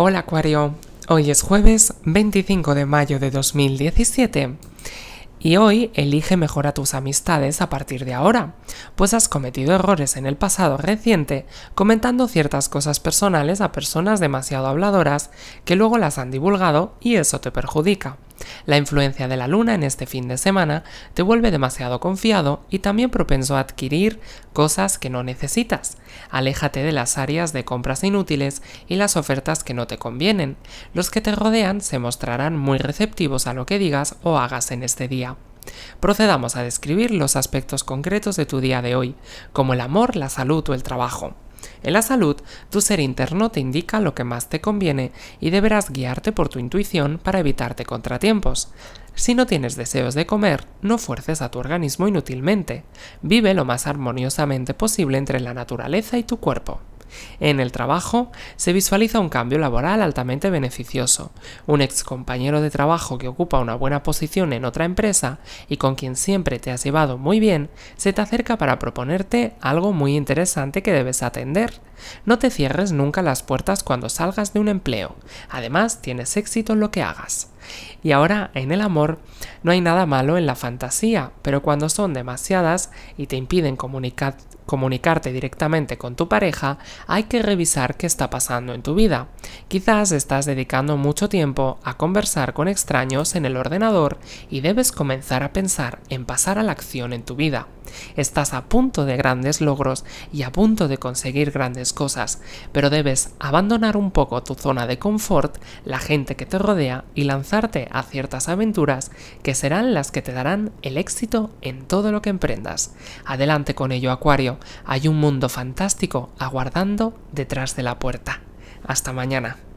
Hola Acuario, hoy es jueves 25 de mayo de 2017 y hoy elige mejor a tus amistades a partir de ahora, pues has cometido errores en el pasado reciente comentando ciertas cosas personales a personas demasiado habladoras que luego las han divulgado y eso te perjudica. La influencia de la luna en este fin de semana te vuelve demasiado confiado y también propenso a adquirir cosas que no necesitas. Aléjate de las áreas de compras inútiles y las ofertas que no te convienen. Los que te rodean se mostrarán muy receptivos a lo que digas o hagas en este día. Procedamos a describir los aspectos concretos de tu día de hoy, como el amor, la salud o el trabajo. En la salud, tu ser interno te indica lo que más te conviene y deberás guiarte por tu intuición para evitarte contratiempos. Si no tienes deseos de comer, no fuerces a tu organismo inútilmente. Vive lo más armoniosamente posible entre la naturaleza y tu cuerpo. En el trabajo se visualiza un cambio laboral altamente beneficioso. Un ex compañero de trabajo que ocupa una buena posición en otra empresa y con quien siempre te has llevado muy bien, se te acerca para proponerte algo muy interesante que debes atender. No te cierres nunca las puertas cuando salgas de un empleo. Además, tienes éxito en lo que hagas. Y ahora, en el amor, no hay nada malo en la fantasía, pero cuando son demasiadas y te impiden comunicarte directamente con tu pareja, hay que revisar qué está pasando en tu vida. Quizás estás dedicando mucho tiempo a conversar con extraños en el ordenador y debes comenzar a pensar en pasar a la acción en tu vida. Estás a punto de grandes logros y a punto de conseguir grandes cosas, pero debes abandonar un poco tu zona de confort, la gente que te rodea y lanzarte a ciertas aventuras que serán las que te darán el éxito en todo lo que emprendas. Adelante con ello, Acuario. Hay un mundo fantástico aguardando detrás de la puerta. Hasta mañana.